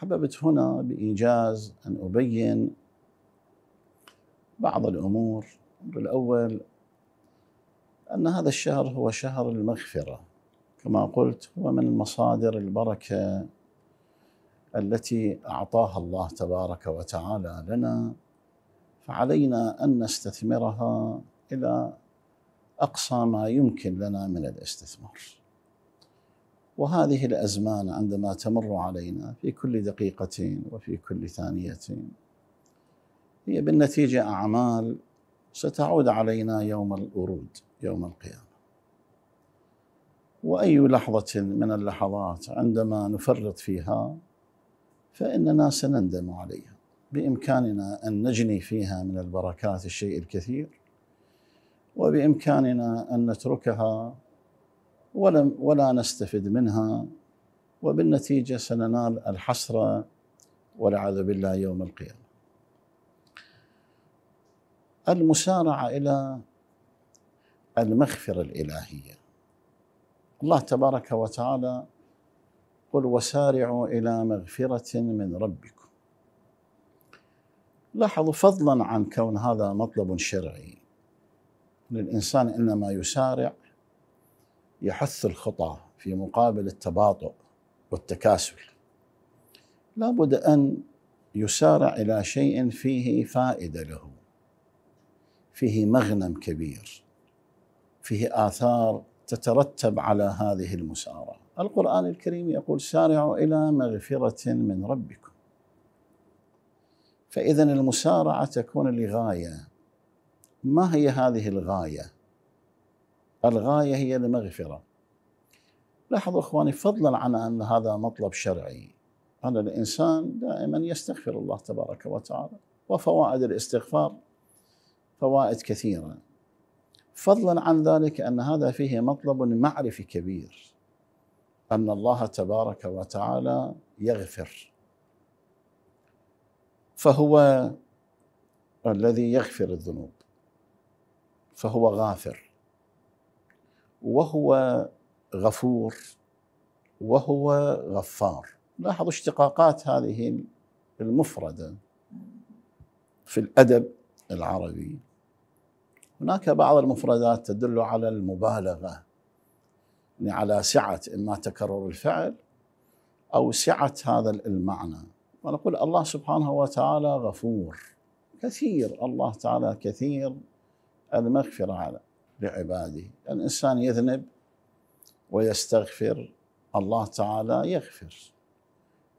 حببت هنا بإيجاز أن أبين بعض الأمور بالأول أن هذا الشهر هو شهر المغفرة كما قلت هو من مصادر البركة التي أعطاها الله تبارك وتعالى لنا فعلينا أن نستثمرها إلى أقصى ما يمكن لنا من الاستثمار وهذه الازمان عندما تمر علينا في كل دقيقه وفي كل ثانيه هي بالنتيجه اعمال ستعود علينا يوم الورود يوم القيامه واي لحظه من اللحظات عندما نفرط فيها فاننا سنندم عليها بامكاننا ان نجني فيها من البركات الشيء الكثير وبامكاننا ان نتركها ولم ولا نستفد منها وبالنتيجة سننال الحسرة والعياذ بالله يوم القيامة المسارعة إلى المغفرة الإلهية الله تبارك وتعالى قل وسارعوا إلى مغفرة من ربكم لاحظوا فضلا عن كون هذا مطلب شرعي للإنسان إنما يسارع يحث الخطى في مقابل التباطؤ والتكاسل لابد أن يسارع إلى شيء فيه فائدة له فيه مغنم كبير فيه آثار تترتب على هذه المسارعة القرآن الكريم يقول سارعوا إلى مغفرة من ربكم فإذا المسارعة تكون لغاية ما هي هذه الغاية؟ الغاية هي المغفرة لاحظوا إخواني فضلا عن أن هذا مطلب شرعي أن الإنسان دائما يستغفر الله تبارك وتعالى وفوائد الاستغفار فوائد كثيرة فضلا عن ذلك أن هذا فيه مطلب معرفي كبير أن الله تبارك وتعالى يغفر فهو الذي يغفر الذنوب فهو غافر وهو غفور وهو غفار لاحظوا اشتقاقات هذه المفردة في الأدب العربي هناك بعض المفردات تدل على المبالغة يعني على سعة إما تكرر الفعل أو سعة هذا المعنى ونقول الله سبحانه وتعالى غفور كثير الله تعالى كثير المغفرة على لعباده الإنسان يذنب ويستغفر الله تعالى يغفر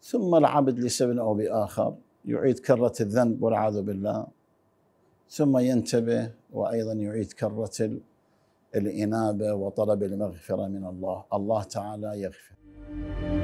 ثم العبد لسبب أو بآخر يعيد كرة الذنب والعياذ بالله ثم ينتبه وأيضا يعيد كرة الإنابة وطلب المغفرة من الله الله تعالى يغفر